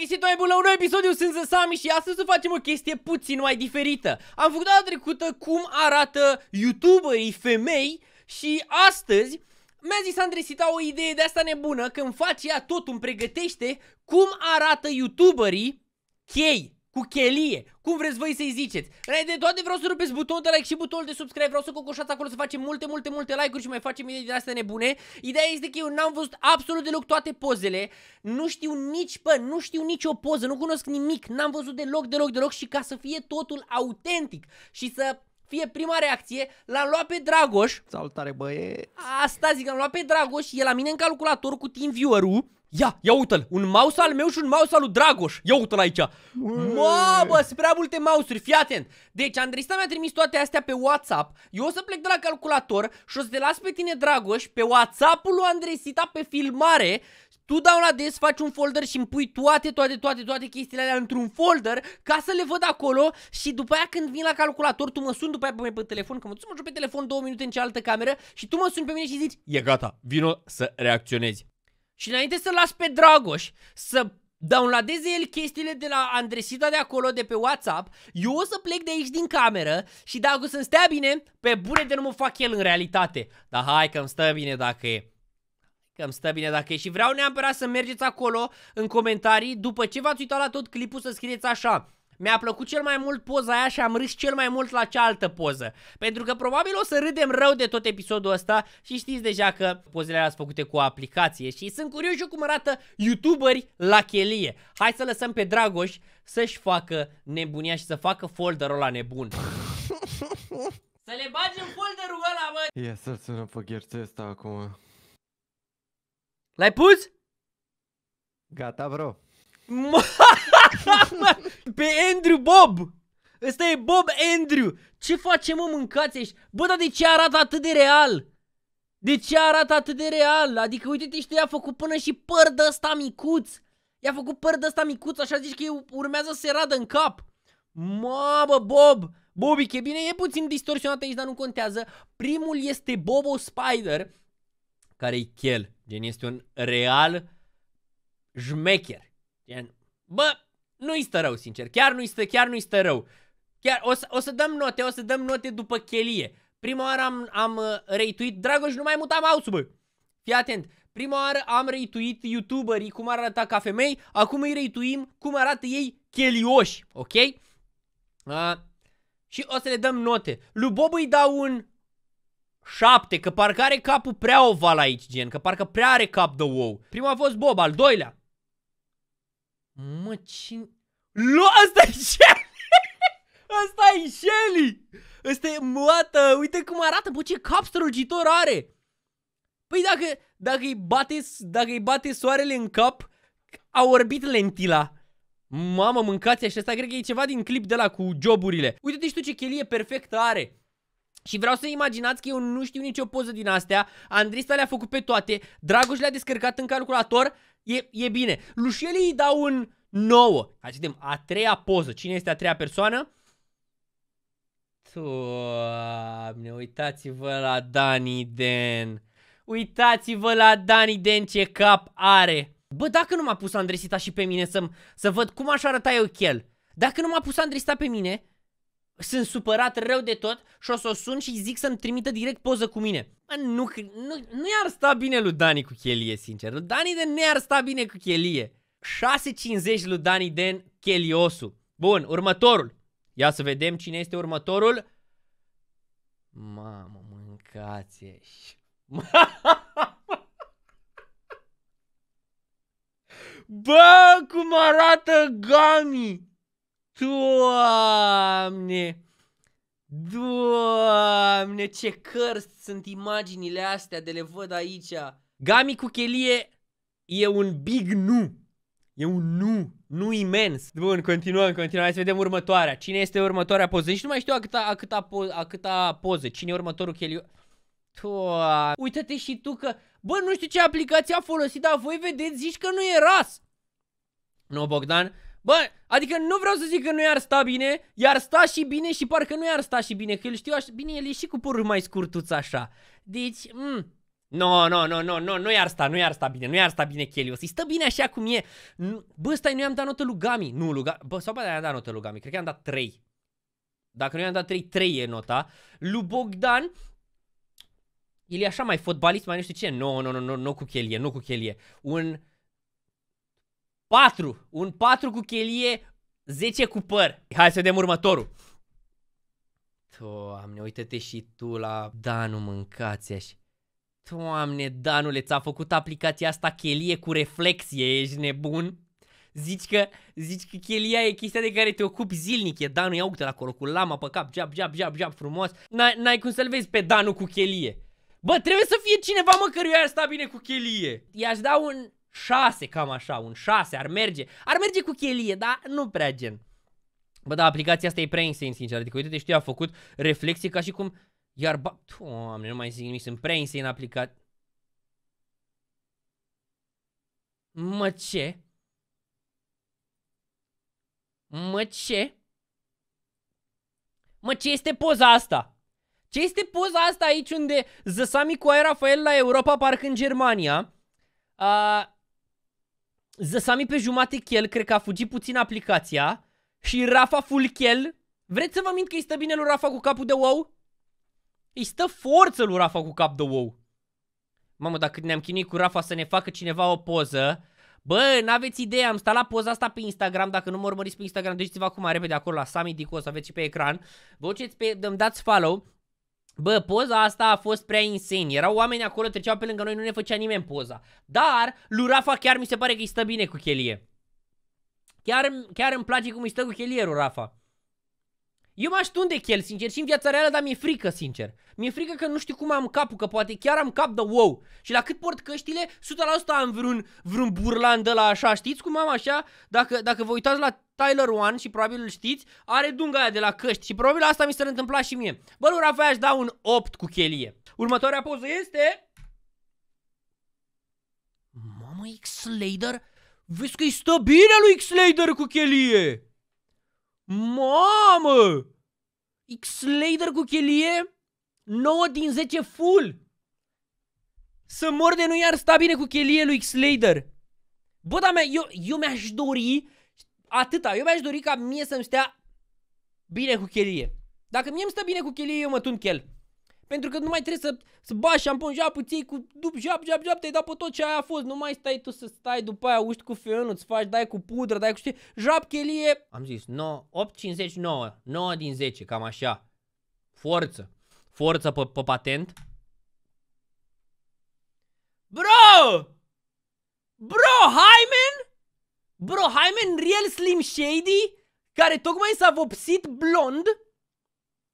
găsit mai bun la un nou episod, eu sunt Sami și astăzi să facem o chestie puțin mai diferită. Am făcut data trecută cum arată youtuberii femei și astăzi mi-a zis Andresita o idee de asta nebună, când faci ea tot îmi pregătește cum arată youtuberii chei cu chelie, cum vreți voi să-i ziceți. Rai de toate vreau să rupeți butonul de like și butonul de subscribe, vreau să cocoșați acolo să facem multe, multe, multe like-uri și mai facem idei din astea nebune. Ideea este că eu n-am văzut absolut deloc toate pozele, nu știu nici, bă, nu știu nicio poză, nu cunosc nimic, n-am văzut deloc, deloc, deloc și ca să fie totul autentic și să fie prima reacție, l-am luat pe Dragoș. Salutare băieți! Asta zic, l-am luat pe Dragoș, e la mine în calculator cu TeamViewer-ul Ia, ia uite-l, un mouse al meu și un mouse al lui Dragoș Ia uite-l aici Mamă, sunt prea multe mouse-uri, fii atent Deci Andrista mi-a trimis toate astea pe WhatsApp Eu o să plec de la calculator și o să te las pe tine, Dragoș, pe WhatsApp-ul lui Andresita pe filmare tu dau la des, faci un folder și îmi pui toate, toate, toate, toate chestiile alea într-un folder ca să le văd acolo și după aia când vin la calculator, tu mă suni după aia pe, pe telefon, că mă duc pe telefon două minute în cealaltă cameră și tu mă suni pe mine și zici, e gata, vino să reacționezi. Și înainte să las pe Dragoș să downloadeze el chestiile de la Andresita de acolo, de pe WhatsApp, eu o să plec de aici din cameră și dacă să-mi stea bine, pe bune de nu mă fac el în realitate. Dar hai că-mi stă bine dacă e. Că-mi stă bine dacă e și vreau neapărat să mergeți acolo în comentarii după ce v-ați uitat la tot clipul să scrieți așa. Mi-a plăcut cel mai mult poza aia și am râs cel mai mult la cealaltă poză. Pentru că probabil o să râdem rău de tot episodul ăsta și știți deja că pozele alea sunt făcute cu o aplicație și sunt curios și cum arată youtuberi la chelie. Hai să lăsăm pe Dragoș să-și facă nebunia și să facă folderul la nebun. Să le bagi în folderul ăla, bă! Ia să-l sunăm pe ăsta acum. L-ai pus? Gata, bro pe Andrew Bob! Ăsta e Bob Andrew! Ce facem mă mâncați aici? Bă, dar de ce arată atât de real? De ce arată atât de real? Adică uite-te știu, i-a făcut până și păr de ăsta micuț! I-a făcut păr de ăsta micuț, așa zici că urmează să se radă în cap! Mamă, Bob! Bobi, e bine, e puțin distorsionat aici, dar nu contează. Primul este Bobo Spider, care e chel. Gen, este un real jmecher. Gen, bă, nu-i stă rău, sincer. Chiar nu-i stă, chiar nu-i stă rău. Chiar, o, să, o să dăm note, o să dăm note după chelie. Prima oară am, am uh, reituit, Dragoș, nu mai muta mouse bă! Fii atent! Prima oară am reituit youtuberii cum arată ca femei, acum îi reituim cum arată ei chelioși, ok? Uh, și o să le dăm note. Lui Bob îi dau un 7, că parcă are capul prea oval aici, gen, că parcă prea are cap de wow. Prima a fost Bob, al doilea. Mă, cine... Lu, asta e Shelly! asta e Shelly! Asta e moată! Uite cum arată, bă, ce cap strălucitor are! Păi dacă, dacă, îi bate, dacă îi bate soarele în cap, a orbit lentila. Mamă, mâncați așa, asta cred că e ceva din clip de la cu joburile. Uite-te și deci tu ce chelie perfectă are. Și vreau să imaginați că eu nu știu nicio poză din astea Andrista le-a făcut pe toate Dragoș le-a descărcat în calculator E, e bine. Lușielii îi dau un 9. Hai să vedem, a treia poză. Cine este a treia persoană? Doamne, uitați-vă la Dani Den. Uitați-vă la Dani Den ce cap are. Bă, dacă nu m-a pus Andresita și pe mine să, să văd cum aș arăta eu chel. Dacă nu m-a pus Andresita pe mine, sunt supărat rău de tot și o să o sun și zic să-mi trimită direct poză cu mine. Mă, nu, nu, nu i-ar sta bine lui Dani cu chelie, sincer. Lui Dani de nu i-ar sta bine cu chelie. 6.50 lui Dani Den Cheliosu. Bun, următorul. Ia să vedem cine este următorul. Mamă, mâncați ești. Bă, cum arată Gami! Doamne! Doamne, ce cărți sunt imaginile astea de le văd aici. Gami cu chelie e un big nu. E un nu, nu imens. Bun, continuăm, continuăm. Hai să vedem următoarea. Cine este următoarea poză? Nici nu mai știu a câta, a câta, po a câta poză. Cine e următorul chelie? Doamne. Uită-te și tu că... Bă, nu știu ce aplicație a folosit, dar voi vedeți, zici că nu e ras. Nu, Bogdan, Bă, adică nu vreau să zic că nu i-ar sta bine, i-ar sta și bine și parcă nu i-ar sta și bine, că el știu așa, bine, el e și cu părul mai scurtuț așa. Deci, mm, No, no, no, no, no, nu i-ar sta, nu i-ar sta bine, nu i-ar sta bine Chelios. Îi stă bine așa cum e. Bă, stai, nu i-am dat notă lui Gami. Nu, lui Gami. Bă, sau bă, i-am dat notă lui Gami. Cred că i-am dat 3. Dacă nu i-am dat 3, 3 e nota. Lu Bogdan, el e așa mai fotbalist, mai nu știu ce. Nu, no, nu, no, nu, no, nu, no, nu cu Chelie, nu cu Chelie. Un 4. Un 4 cu chelie, 10 cu păr. Hai să vedem următorul. Doamne, uite-te și tu la Danu mâncați așa. Doamne, Danule, ți-a făcut aplicația asta chelie cu reflexie, ești nebun? Zici că, zici că chelia e chestia de care te ocupi zilnic, e Danu, ia uite la acolo cu lama pe cap, jab, jab, jab, jab, frumos. N-ai cum să-l vezi pe Danu cu chelie. Bă, trebuie să fie cineva mă căruia ar sta bine cu chelie. I-aș da un 6, cam așa, un 6, ar merge. Ar merge cu chelie, dar nu prea gen. Bă, da, aplicația asta e prea insane, sincer. Adică, uite-te, știu, a făcut reflexie ca și cum... Iar, ba... Doamne, nu mai zic nimic, sunt prea insane aplicat. Mă, ce? Mă, ce? Mă, ce este poza asta? Ce este poza asta aici unde Zăsami cu Rafael la Europa, parcă în Germania? Uh, Zăsami pe jumate chel, cred că a fugit puțin aplicația. Și Rafa full chel. Vreți să vă mint că îi stă bine lui Rafa cu capul de ou? Îi stă forță lui Rafa cu cap de ou. Mamă, dacă ne-am chinuit cu Rafa să ne facă cineva o poză... Bă, n-aveți idee, am stat la poza asta pe Instagram, dacă nu mă urmăriți pe Instagram, duceți-vă acum repede acolo la Sami Dico, o să aveți și pe ecran. Vă uceți pe, îmi dați follow, Bă, poza asta a fost prea insane. Erau oameni acolo, treceau pe lângă noi, nu ne făcea nimeni poza. Dar, lui Rafa chiar mi se pare că îi stă bine cu chelie. Chiar, chiar îmi place cum îi stă cu chelierul, Rafa. Eu m-aș tunde chel, sincer, și în viața reală, dar mi-e frică, sincer. Mi-e frică că nu știu cum am capul, că poate chiar am cap de wow. Și la cât port căștile, 100% am vreun, vreun burlan de la așa, știți cum am așa? Dacă, dacă vă uitați la Tyler One și probabil îl știți, are dunga aia de la căști și probabil asta mi s-ar întâmpla și mie. Bă, lui Rafael aș da un 8 cu chelie. Următoarea poză este... Mamă, X-Lader? Vezi că-i stă bine lui X-Lader cu chelie! Mamă! X-Lader cu chelie? 9 din 10 full! Să mor de nu i-ar sta bine cu chelie lui X-Lader. Bă, da mea, eu, eu mi-aș dori atâta. Eu mi-aș dori ca mie să-mi stea bine cu chelie. Dacă mie îmi stă bine cu chelie, eu mă tun chel. Pentru că nu mai trebuie să, să bași șampon, japă, ții cu dup, jap, jap, jap, te-ai dat pe tot ce aia a fost. Nu mai stai tu să stai după aia uști cu fenul, îți faci, dai cu pudră, dai cu știi, jap chelie. Am zis, 9, 8, 50, 9, 9 din 10, cam așa. Forță. Forță pe, pe patent. Bro! Bro, Hyman? Bro, Hyman Real Slim Shady? Care tocmai s-a vopsit blond?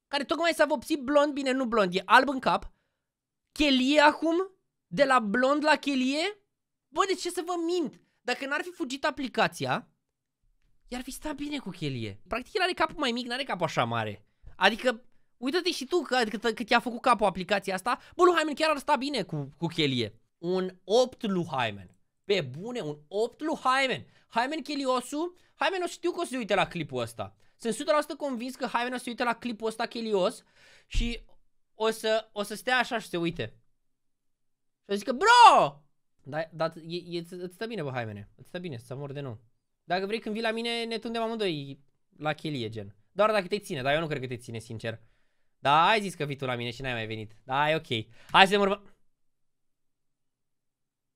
care tocmai s-a vopsit blond, bine, nu blond, e alb în cap. Chelie acum? De la blond la chelie? Bă, de ce să vă mint? Dacă n-ar fi fugit aplicația, i-ar fi stat bine cu chelie. Practic el are capul mai mic, n-are capul așa mare. Adică, uită-te și tu că, adică, că, că te-a făcut capul aplicația asta. Bă, Luhaimen chiar ar sta bine cu, cu chelie. Un 8 Luhaimen. Pe bune, un 8 lui Haimen. Haimen Cheliosu, Haimen o știu că o să uite la clipul ăsta. Sunt 100% convins că o să uite la clipul ăsta chelios și o să, o să stea așa și se uite. Și o zică, bro! Dar da, e, e, îți stă bine, bă, Haimene. Îți stă bine, să mor de nou. Dacă vrei când vii la mine, ne tundem amândoi la chelie, gen. Doar dacă te ține, dar eu nu cred că te ține, sincer. Da, ai zis că vii tu la mine și n-ai mai venit. Da, e ok. Hai să urmă...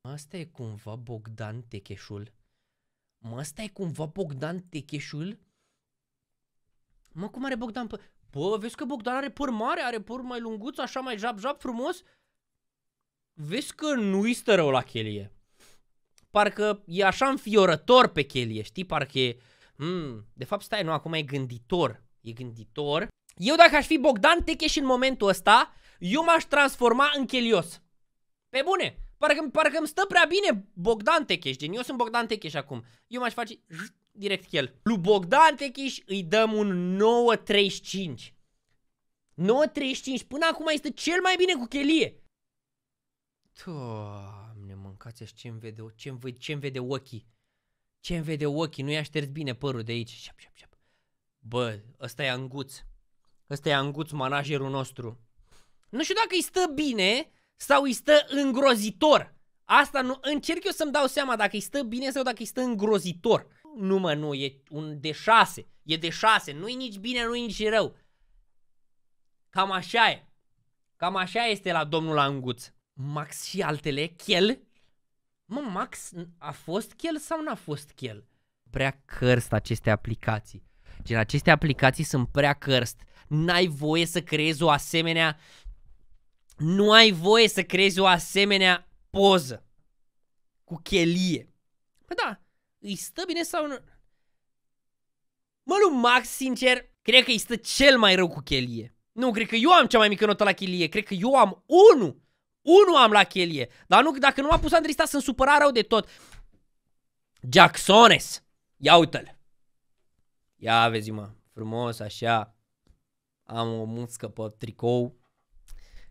Asta e cumva Bogdan Techeșul? Mă, asta e cumva Bogdan Techeșul? Mă, cum are Bogdan păr? Bă, vezi că Bogdan are păr mare, are păr mai lunguț, așa mai jap-jap frumos? Vezi că nu-i stă rău la chelie. Parcă e așa înfiorător pe chelie, știi? Parcă e... Mm, de fapt, stai, nu, acum e gânditor. E gânditor. Eu dacă aș fi Bogdan Techeș în momentul ăsta, eu m-aș transforma în chelios. Pe bune! Parcă, parcă stă prea bine Bogdan Techeș, gen eu sunt Bogdan Techeș acum. Eu m-aș face direct el. Lui Bogdan Techiș îi dăm un 9.35. 9.35. Până acum este cel mai bine cu chelie. Doamne, mâncați ce îmi vede, ce-mi vede, ce vede ochii. ce îmi vede ochii, nu i-a șters bine părul de aici. Șap, șap, șap. Bă, ăsta e anguț. Ăsta e anguț, managerul nostru. Nu știu dacă îi stă bine sau îi stă îngrozitor. Asta nu, încerc eu să-mi dau seama dacă îi stă bine sau dacă îi stă îngrozitor. Nu mă, nu, e un de șase. E de șase. Nu-i nici bine, nu-i nici rău. Cam așa e. Cam așa este la domnul Anguț. Max și altele, chel. Mă, Max a fost chel sau n-a fost chel? Prea cărst aceste aplicații. Gen, aceste aplicații sunt prea cărst. N-ai voie să creezi o asemenea... Nu ai voie să creezi o asemenea poză cu chelie. Păi da, îi stă bine sau nu? Mă, lu Max, sincer, cred că îi stă cel mai rău cu chelie. Nu, cred că eu am cea mai mică notă la chelie. Cred că eu am unu, unu am la chelie. Dar nu, dacă nu m-a pus Andrei sunt supărat rău de tot. Jacksones. Ia uite-l. Ia vezi, mă. Frumos, așa. Am o muscă pe tricou.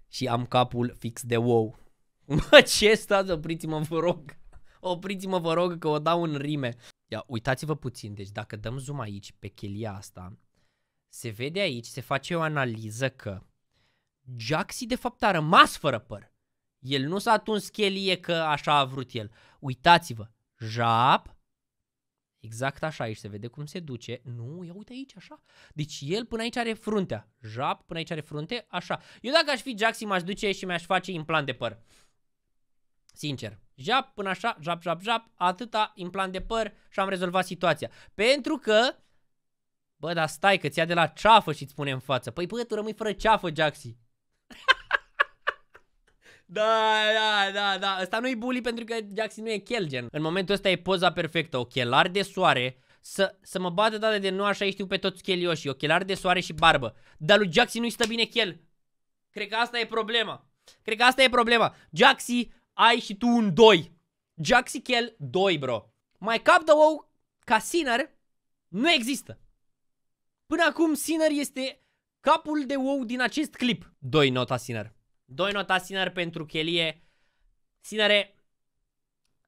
Și am capul fix de wow. Mă, ce stați, opriți-mă, vă rog. Opriți-mă, vă rog, că o dau în rime. Ia, uitați-vă puțin, deci dacă dăm zoom aici pe chelia asta, se vede aici, se face o analiză că Jaxi de fapt a rămas fără păr. El nu s-a tuns chelie că așa a vrut el. Uitați-vă, Jap, exact așa aici, se vede cum se duce. Nu, ia uite aici, așa. Deci el până aici are fruntea. Jap până aici are frunte, așa. Eu dacă aș fi Jaxi m-aș duce și mi-aș face implant de păr. Sincer, Jap, până așa, jap, jap, jap, atâta implant de păr și am rezolvat situația. Pentru că, bă, dar stai că ți-a de la ceafă și îți pune în față. Păi, bă, tu rămâi fără ceafă, Jaxi. Da, da, da, da, ăsta nu-i bully pentru că Jackson nu e chelgen. În momentul ăsta e poza perfectă, ochelar de soare, să, să mă bată date de nu așa știu pe toți chelioșii, ochelar de soare și barbă. Dar lui Jackson nu-i stă bine chel. Cred că asta e problema. Cred că asta e problema. Jaxi ai și tu un 2. Jaxichel 2, bro. Mai cap de ou ca Sinner nu există. Până acum Sinner este capul de ou din acest clip. 2 nota Sinner. 2 nota Sinner pentru chelie. Sinere,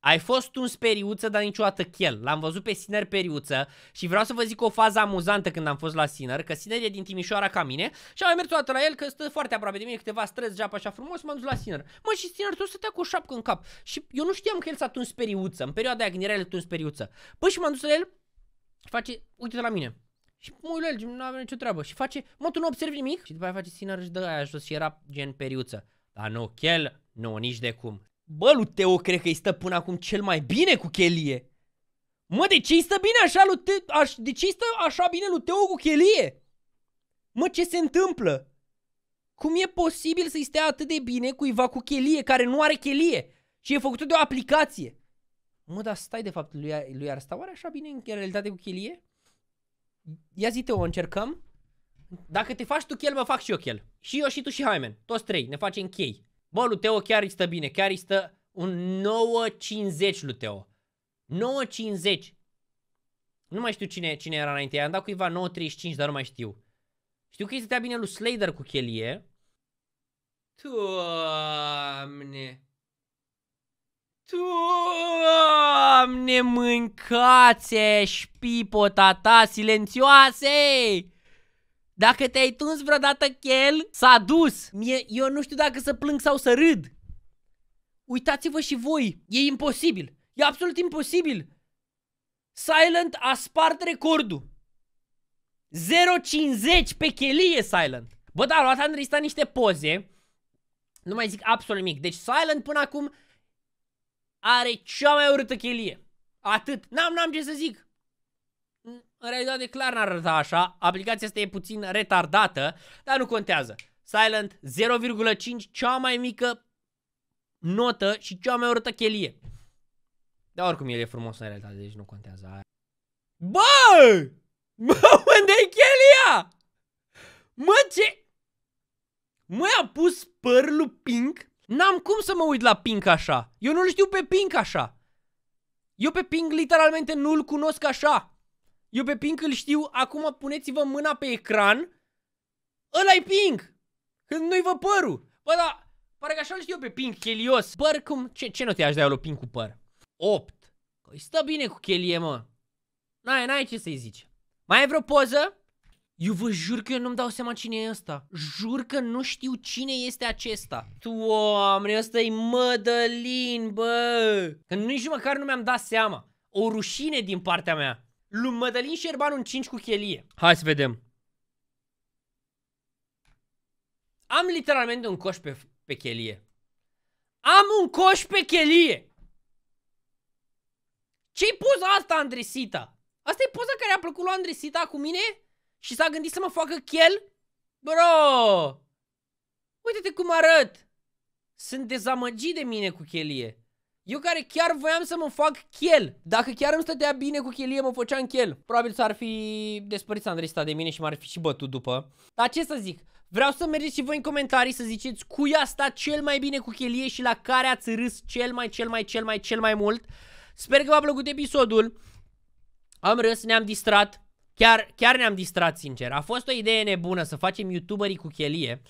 ai fost un speriuță, dar niciodată chel. L-am văzut pe Siner periuță și vreau să vă zic o fază amuzantă când am fost la Siner, că Siner e din Timișoara ca mine și am mai mers toată la el că stă foarte aproape de mine, câteva străzi, geapă așa frumos, m-am dus la Siner. Mă, și Siner tot stătea cu o șapcă în cap și eu nu știam că el s-a tuns periuță, în perioada aia când era el tuns periuță. Păi și m-am dus la el și face, uite la mine. Și mă uit la el, nu avea nicio treabă. Și face, mă, tu nu observi nimic? Și după aia face Siner și dă aia jos și era gen periuță. Dar nu, chel, nu, nici de cum. Bă, lui Teo cred că îi stă până acum cel mai bine cu chelie. Mă, de ce îi stă bine așa lui Teo? Aș, de ce stă așa bine lui Teo cu chelie? Mă, ce se întâmplă? Cum e posibil să-i stea atât de bine cuiva cu chelie care nu are chelie și e făcută de o aplicație? Mă, dar stai de fapt, lui, lui ar sta oare așa bine în realitate cu chelie? Ia zi o încercăm. Dacă te faci tu chel, mă fac și eu chel. Și eu și tu și Haimen. Toți trei, ne facem chei. Bă, Luteo Teo chiar îi stă bine, chiar îi stă un 9.50 luteo 9.50. Nu mai știu cine, cine era înainte, am dat cuiva 9.35, dar nu mai știu. Știu că îi stătea bine lui slader cu chelie. Doamne! Doamne, mâncați șpipo tata silențioase! Dacă te-ai tuns vreodată chel, s-a dus. Mie, eu nu știu dacă să plâng sau să râd. Uitați-vă și voi. E imposibil. E absolut imposibil. Silent a spart recordul. 0.50 pe chelie Silent. Bă, da, a luat Andrei sta niște poze. Nu mai zic absolut nimic. Deci Silent până acum are cea mai urâtă chelie. Atât. N-am, n-am ce să zic. În realitate clar n-ar arăta așa, aplicația asta e puțin retardată, dar nu contează. Silent 0,5, cea mai mică notă și cea mai urâtă chelie. Dar oricum el e frumos în realitate, deci nu contează aia. Bă! Bă, unde e chelia? Mă, ce? Mă, a pus părul pink? N-am cum să mă uit la pink așa. Eu nu-l știu pe pink așa. Eu pe pink literalmente nu-l cunosc așa. Eu pe Pink îl știu, acum puneți-vă mâna pe ecran. ăla e Pink! Când nu-i vă părul! Bă, da, pare că așa îl știu pe Pink, Chelios. Păr cum, ce, ce note aș da eu lui Pink cu păr? 8. Îi păi stă bine cu chelie, mă. N-ai, n-ai ce să-i zici. Mai e vreo poză? Eu vă jur că eu nu-mi dau seama cine e ăsta. Jur că nu știu cine este acesta. Doamne, ăsta i Mădălin, bă! Că nici măcar nu mi-am dat seama. O rușine din partea mea. Lui Mădălin Șerban un 5 cu chelie. Hai să vedem. Am literalmente un coș pe, pe chelie. Am un coș pe chelie! Ce-i poza asta, Andresita? Asta e poza care a plăcut lui Andresita cu mine? Și s-a gândit să mă facă chel? Bro! Uite-te cum arăt! Sunt dezamăgit de mine cu chelie. Eu care chiar voiam să mă fac chel. Dacă chiar îmi stătea bine cu chelie, mă făceam chel. Probabil s-ar fi despărit Andrista de mine și m-ar fi și bătut după. Dar ce să zic? Vreau să mergeți și voi în comentarii să ziceți cui a stat cel mai bine cu chelie și la care ați râs cel mai, cel mai, cel mai, cel mai mult. Sper că v-a plăcut episodul. Am râs, ne-am distrat. Chiar, chiar ne-am distrat, sincer. A fost o idee nebună să facem youtuberii cu chelie.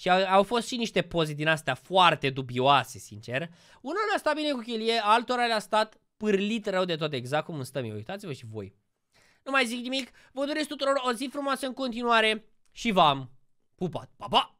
Și au, au fost și niște poze din astea foarte dubioase, sincer. Unul le-a stat bine cu chilie, altora le-a stat pârlit rău de tot, exact cum stăm eu. Uitați-vă și voi. Nu mai zic nimic, vă doresc tuturor o zi frumoasă în continuare și v-am pupat. Pa, pa!